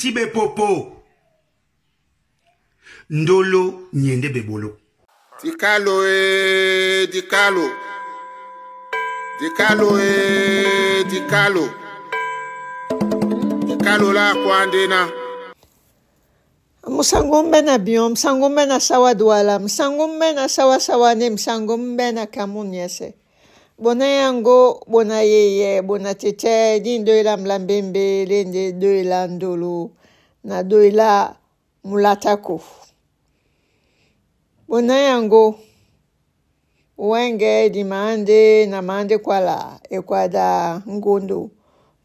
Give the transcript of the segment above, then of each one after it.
ti bepopo ndolo nye nde bebolo dikalo e dikalo dikalo e dikalo dikalo la kwande na musango mbe na bio musango mbe na sawa dwala musango mbe na sawasawane musango mbe na kamu nyese Bona yango, bona yeye, bona cheche, lindoila mlambembe, lende doila ndolo, na doila mulatako. Bona yango, wenge di mande na mande kwala, ekwada ngondo,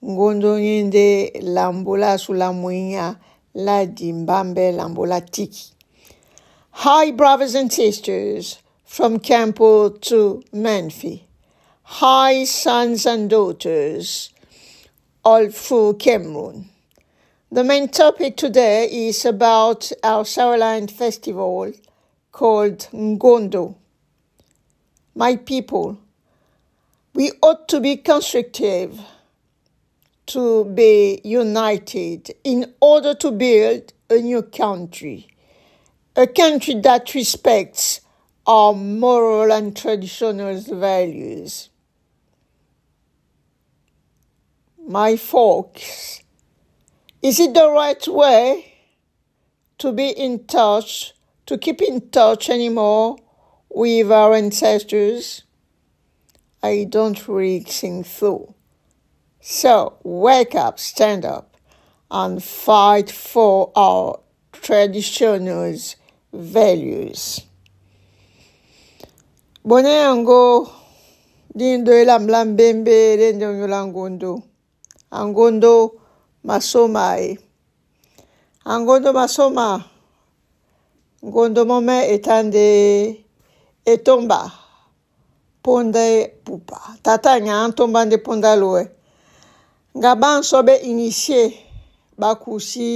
ngondo yende lambola sula mwinya, la di mbambe lambola tiki. Hi, brothers and sisters, from Campo to Menfi. Hi, sons and daughters of Cameroon. The main topic today is about our Sauerland festival called Ngondo. My people, we ought to be constructive, to be united in order to build a new country, a country that respects our moral and traditional values. my folks. Is it the right way to be in touch, to keep in touch anymore with our ancestors? I don't really think so. So wake up, stand up, and fight for our traditional values. Bonen din elam lam den don yulangundo. angondo masoma e angondo masoma ngondo mome etande etomba mponda e pupa tata nya antomba nde mponda lo e nga banso be initie bakusi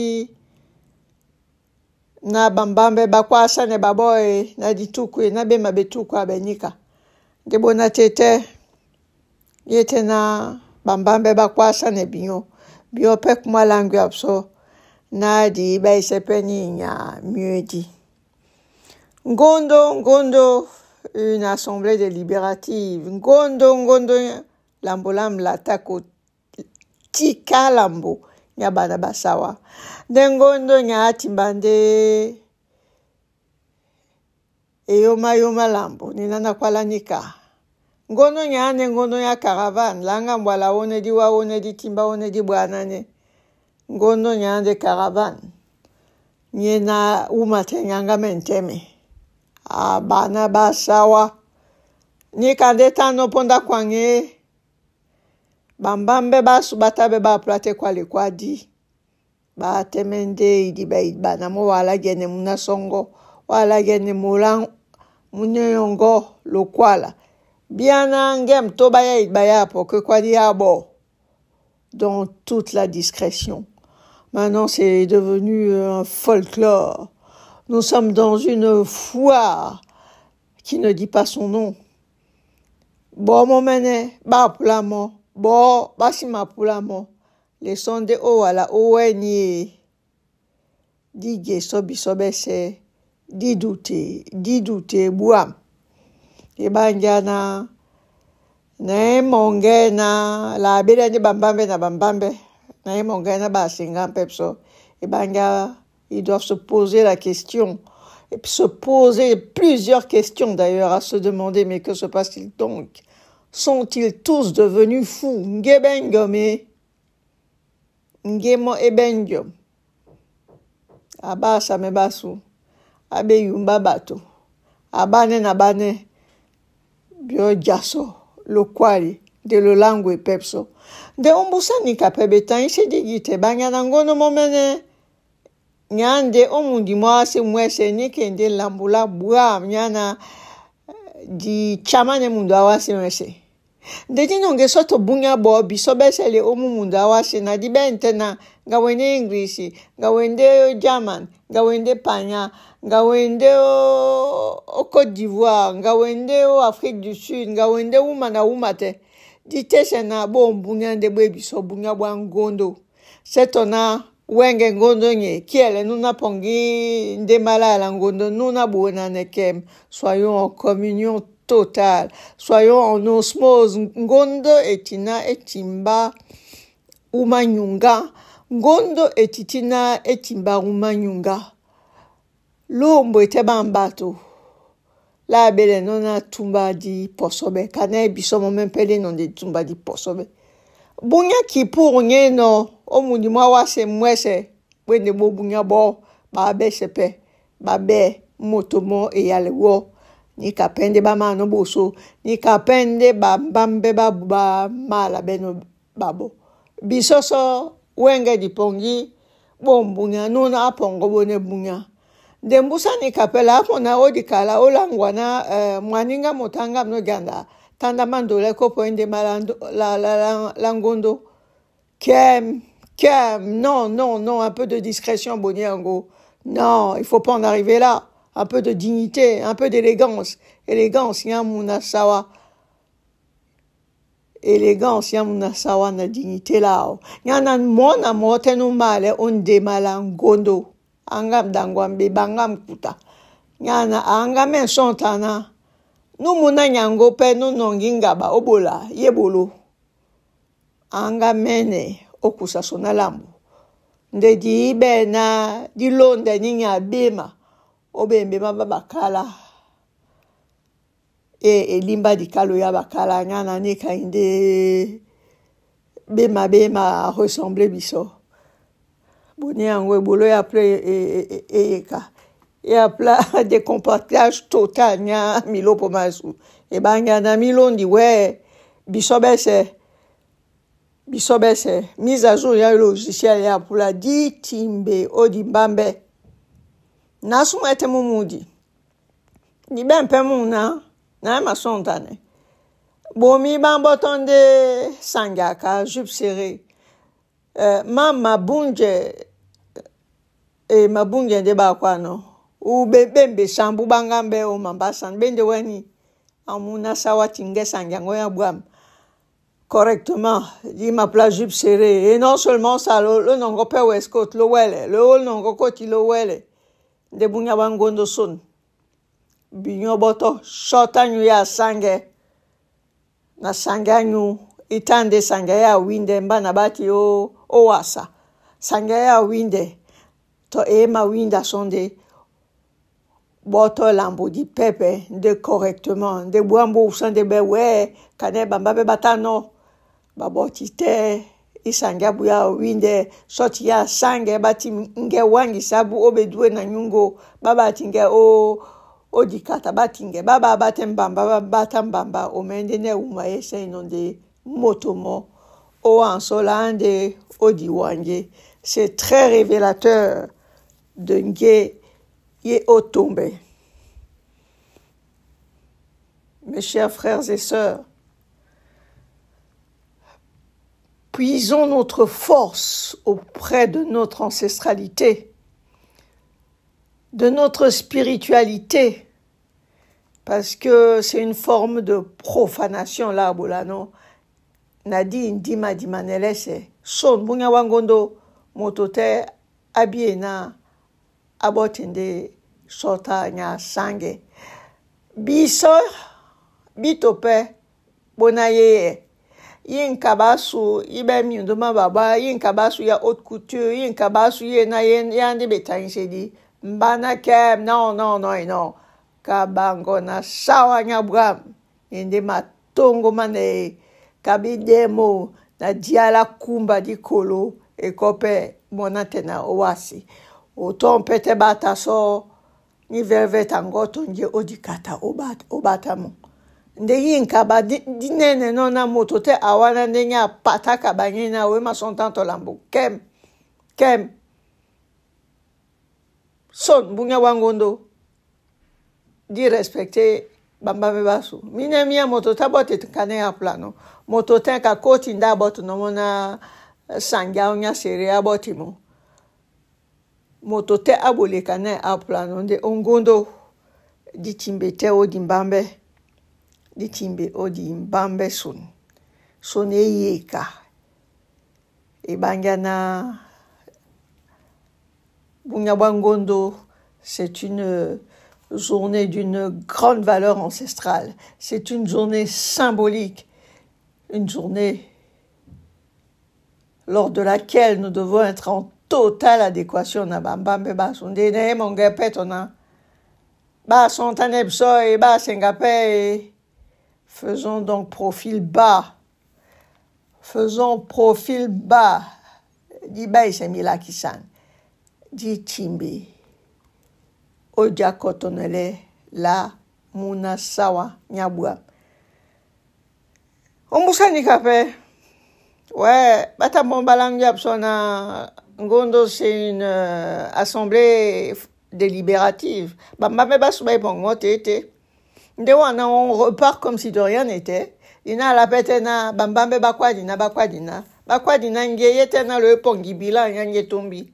na bambambe bakuasa ne baboye na dituku e na bema betuku abenika nde bona tete ye te na bambambe bakwasa ne binyo binyo pe kuma langu ya so nadi baise pe ni nya miedi ngondo ngondo une assemblée délibérative ngondo ngondo lambo lambo lata kotika lambo nya bana basawa nde ngondo nya atimba nde eyomayoma lambo ninana kwalanika ngono nyaane ngono ya caravane langa mbwala one di wa one di timba one di bwanane ngono nyaande caravane nye na uma te nyanga menteme a ah, bana basawa ni kande tano mponda kwange bambambe basu batabe bapula te kuali kuadi bateme ndeidi bana mo walagene munasongo walagene mula munyeyongo lukuala Bianangem tobaya itbaya pour que quoi dire ah Dans toute la discrétion. Maintenant, c'est devenu euh, un folklore. Nous sommes dans une foi qui ne dit pas son nom. Bon, mon mené, ba poulamo, bon, basima poulamo. Les sons de o à la oenye. Digue sobi sobese, di douter, di douter, bouam. Kibangana, la laabira ndi bambambe na bambambe Naemongena ba mpe biso ebanga ils doivent se poser la question et se poser plusieurs questions d'ailleurs à se demander mais que se passe-t-il donc sont-ils tous devenus fous ngebengome ngemo abasame e abasa mebasu abeyumba bato abane na bane biojaso lokwali de lolango e pepso nde ombusanika pe betangisi digi te banyana ngono momene nya nde omundi mwa ase mu ese ni ke nde lambula bwa nyana di tyama ne mundu awase mu ese nde ti nonge so tobunya bo biso besele omu mundu awase na di be nte na ngawende english ngawende german ngawende panya ngawende ocote d'ivoire ngawende o afrique du sud ngawende wuma na wuma te ti tese na bongbunga nde be biso bunga bua ngondo so tongana wenge ngondo nyen ki yele nous na pongi ndema la ala ngondo nous na bue na nekem soyons en communion totale soyons en osmose ngondo e ti na e ti mba uma nyunga ngondo e titi na e ti mbaruma nynga lo mbo e te bambato la abele no na tumba di posobe ka na ye biso mo mpe le na ndi tumba di posobe bunya kipuru nye no omundi mu awase mwese wende bo bunya bo babese mpe babe moto mo e ya le wo ni ka pende bamala no boso ni ka pende bambambe babu bamala be no babo biso so wenge dipongi bo mbunya nuna apongo bone bunya nde mbusani kapela apona odikala olangwa na eh, mwaninga motanga mnoganda tanda mandole kopo ende malando la, la, la, kem kem non non non un peu de discrétion boniango non il faut pas en arriver là un peu de dignité un peu d'élégance élégance y'a mouna sawa elegance ya mu na sawa na dignité lao nya na mo na mo tenu male ondemala ngondo anga mdango ambeba anga mkuta nya na anga me nsontana nu mu na nyango mpe nu nongi ngaba obola ye bolo anga mene okusa so na lambo nde di ibe na dilonde ni nya bema obembema babakala e elimba dikalo ya bakalanga nani ekangi nde bemabema aressemble biso boni yango ebolo ya pla eyeka e, e, e ya pla de comportage total nya milopo masu ebanga na milondi we biso bese biso bese mise à jour ya logiciel ya pula di timbe odi mbambe na sungu ete mu mudi ni be mpe mu na na maçon tane bomi bambotonde sangaka jupe serrée euh, ma mabunge e euh, eh, mabunge nde bakwano ubebembe sambu bangambe omambasani bende wani amuna sawati ngesangi yango ya bwama correctement di mapla jupe serrée et non seulement ça lo, lo nongo mpe westcote lo wele lo nongo koti lo wele nde bunya bangondo soni biɲɔbɔtɔ sɔta ɲu y'a sangɛ na sangɛ ɲu itande sangɛ ya winde mbana bati o owasa sangɛ ya winde tɔ ema winda sonde bɔtɔ lambo di pɛpɛ nde correctement nde bwambo usande bɛ wɛ kane bamba bɛ bata nɔ babɔti tɛ isangɛ buya winde sɔti ya sangɛ bati ngɛ wangisa bu obe due na ɲungo babati ngɛ o oh, odikata batinge baba abate mbamba bata mbamba omende ne uma ese inonde motomo o ansolande odi wange c'est très révélateur de nge ye otombe mes chers frères et sœurs puisons notre force auprès de notre ancestralité de notre spiritualité, parce que c'est une forme de profanation là, Bolano. Nadi ndima dimanelese. Son bunga wangondo motote abiena abotende sota nya sange. Biso bitope bonayeye. yin kabasu ibe miunduma baba yin kabasu ya haute couture yin kabasu ye na ye ya ndi betangishedi mbanakem non non non eh, non kabango na sawa nyabwam ende matongo mana ye kabidemo na diala kumba dikolo ekope mona tena owasi oton pete bata so ni veve tango tonge odikata obata, obata mo nde ye nkaba di nene no na moto te awana ndenge apataka bange na oye masontantolambo kem kem son bunga wangondo di respecte bamba mbe ba mia moto ta bɔ tete ka ne moto tɛ ka kooti botu bɔ to nɔmɔ na eh, sanja onya sere a mo moto tɛ a bole ka ne a pla de ongondo di timbe tɛ o di mbambɛ di timbe o di mbambɛ son son e ye e na Bunyabangondo, c'est une euh, journée d'une grande valeur ancestrale. C'est une journée symbolique, une journée lors de laquelle nous devons être en totale adéquation faisons donc profil bas faisons profil bas e liba kisan. di chimbe o dza kɔtɔnɛ lɛ la munasawa nyabua omusani kapɛ ouais bata bombalang yabsona ngondo c'est une euh, assemblée délibérative bamba me basu ba ibongo tete nde wana on repart comme si de rien n'était dina la pete na bamba me bakwa dina bakwa dina bakwa dina ngeye tena le pongi bilan yange tombi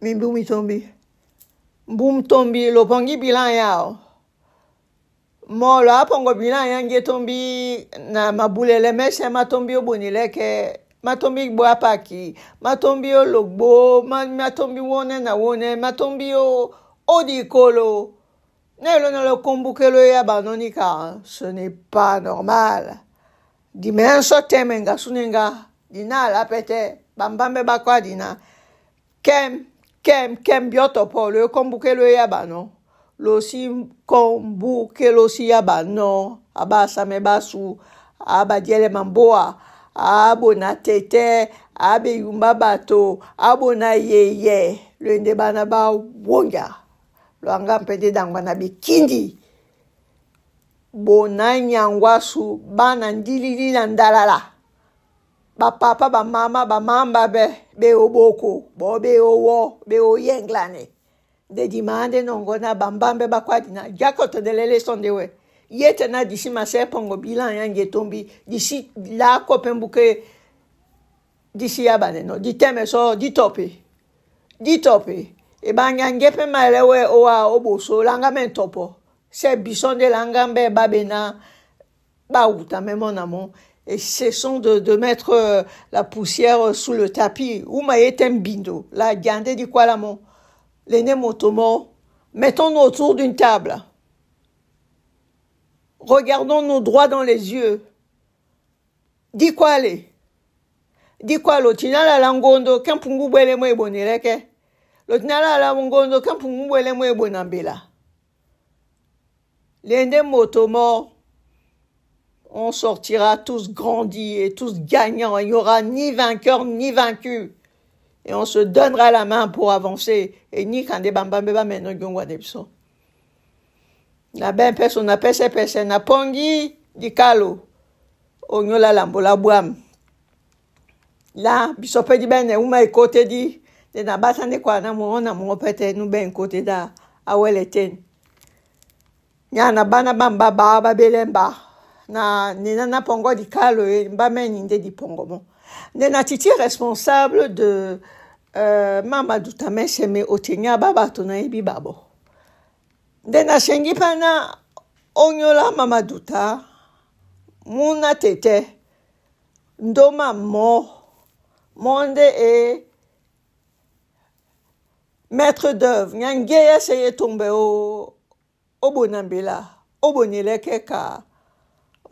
mi mbu mi tombi mbu mtombi lopongi bilan yao mo lo apongo bilan yange tombi na mabulele meshe matombi obonileke matombi gbo apaki matombi ologbo matombi wone na wone matombi odikolo ne lo na lokombukelo ya banoni ka ce n'est pas normal di me nso teme nga sune nga di na ala pete bambambe bakua di na kem kembiotopho loyokombukelo ya bano losikombukelo si ya bano abasame basu abadiele mamboa abona tete abeyumba bato abona yeye lo ye nde bana bawonga lo anga mpende dangwa na bikindi bona nyangwa su bana ndilili na ndalala bapapa bamama bamamba be beoboko bo beowo beoyenglane nde di ma nde nongo na bambambe bakua di na diakoto de lele so nde we ye te na disi mase pongo bilan yange tombi disi lako mpe mbuke disi ya bane no di teme so di tope di tope e ba nyange mpe ma ele we owa oboso langa me ntopo se biso nde langa mbe ba be na bawuta memo na mo et cessons de, de mettre euh, la poussière euh, sous le tapis. bindo, la gande du Kualamon, motomo, mettons-nous autour d'une table. Regardons nos droits dans les yeux. Dis quoi aller? Dis quoi l'otina la langondo, kampungu bwele mwe bonireke? L'otina la langondo, kampungu bwele mwe bonambela. Lende motomo, on sortira tous grandis et tous gagnants. Il n'y aura ni vainqueur ni vaincu. Et on se donnera la main pour avancer. Et ni quand des bambambeba maintenant gongwa depso. Na ben personne na pese pese na pongi di kalo. Onyola lambola buam. La biso pe di ben uma ekote di. De na batande kwa na mo na mo pete nu ben kote da awele ah ten. Nya na bana bamba ba ba belemba. na nina na pongo dikalo e mbameni nde dipongo mo nde na titi responsable de uh, mamadou tame seme otenia ba bato nayebi babo nde nasengi mpana onyola mamadou ta mu na tete ndoma mo mo nde e maître d'œuvre nya ngeya ese ye tombe obona mbela oboneleke ka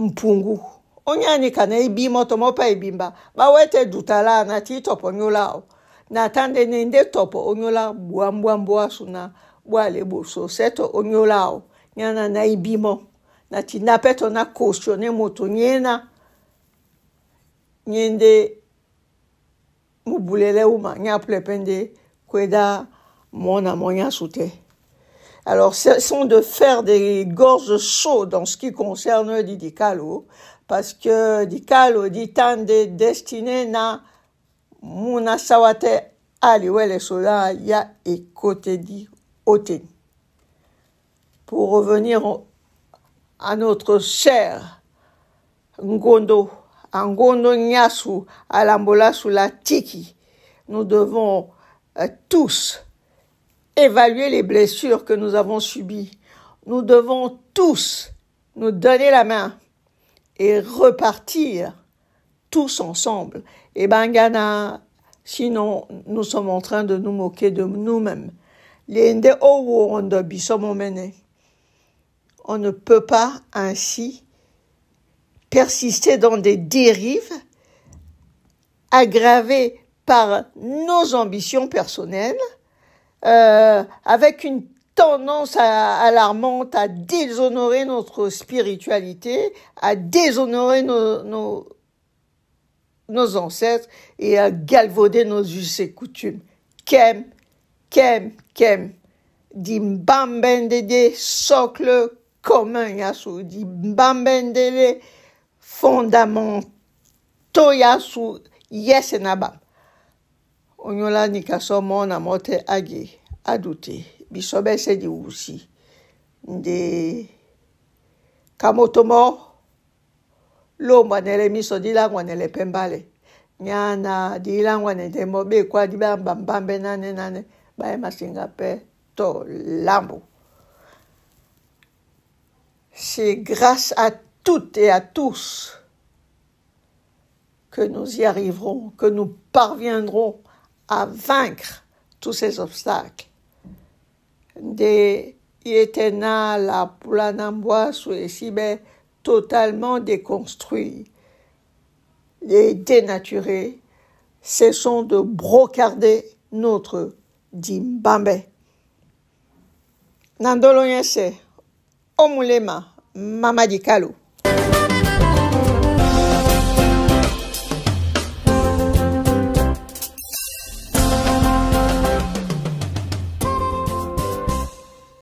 mpungufu onyanyikana ebima otomopa ebimba bawete dutala na ti topo nyolao na tande ne nde topo onyola buambuambu aso na buale boso seto onyolao nyana na ebimo na ti na peto na cautionne moto nye na nye nde mu bulele uma nye apulepe nde kue da mo na mo nye aso te Alors, cessons de faire des gorges chaudes en ce qui concerne Didicalo, parce que Didikalo dit tant de destiné na munasawate aliwele sola ya ekotedi oteni. Pour revenir à notre cher Ngondo, à Ngondo Nyasu, à l'ambola sous la tiki, nous devons euh, tous évaluer les blessures que nous avons subies. Nous devons tous nous donner la main et repartir tous ensemble. Et eh ben, Ghana, sinon nous sommes en train de nous moquer de nous-mêmes. On ne peut pas ainsi persister dans des dérives aggravées par nos ambitions personnelles euh, avec une tendance alarmante à déshonorer notre spiritualité, à déshonorer nos, nos, ancêtres et à galvauder nos us et coutumes. Kem, kem, kem. Dimbambendede, socle commun, yasu. Dimbambendede, fondamentaux, yasu. Yes, yesenaba onyola nikaso mo na mote age adute biso bese di wusi nde kamoto mo lo ngwanele miso di langwanele pembale nyana di langwane te mo be kua di nane nane baye masinga to lambo c'est grâce à toutes et à tous que nous y arriverons, que nous parviendrons à vaincre tous ces obstacles. De Yetena, la bois sous les totalement déconstruits, et dénaturés, cessons de brocarder notre dimbambe. Nandolo Omulema, Mamadikalu.